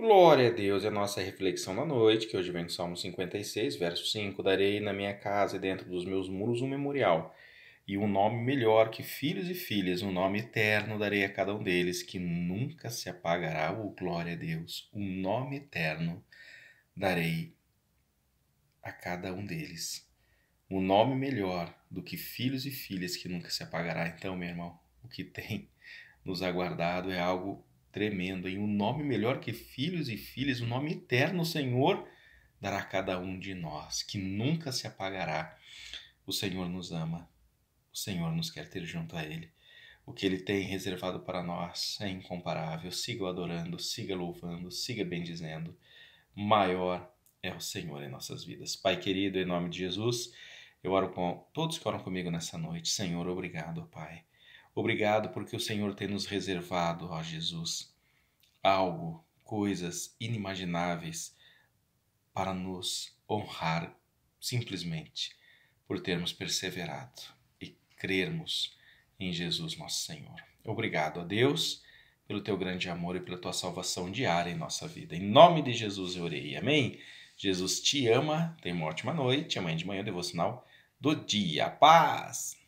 Glória a Deus é a nossa reflexão da noite, que hoje vem do Salmo 56, verso 5. Darei na minha casa e dentro dos meus muros um memorial, e um nome melhor que filhos e filhas, um nome eterno darei a cada um deles, que nunca se apagará. O oh, glória a Deus, um nome eterno darei a cada um deles. Um nome melhor do que filhos e filhas que nunca se apagará. Então, meu irmão, o que tem nos aguardado é algo tremendo, em um nome melhor que filhos e filhas, o um nome eterno, Senhor, dará a cada um de nós, que nunca se apagará. O Senhor nos ama, o Senhor nos quer ter junto a Ele. O que Ele tem reservado para nós é incomparável. Siga o adorando, siga louvando, siga bendizendo. Maior é o Senhor em nossas vidas. Pai querido, em nome de Jesus, eu oro com todos que oram comigo nessa noite. Senhor, obrigado, Pai Obrigado porque o Senhor tem nos reservado, ó Jesus, algo, coisas inimagináveis para nos honrar simplesmente por termos perseverado e crermos em Jesus nosso Senhor. Obrigado a Deus pelo teu grande amor e pela tua salvação diária em nossa vida. Em nome de Jesus eu orei. Amém. Jesus te ama. Tenha uma ótima noite. Amanhã de manhã, devocional do dia. Paz!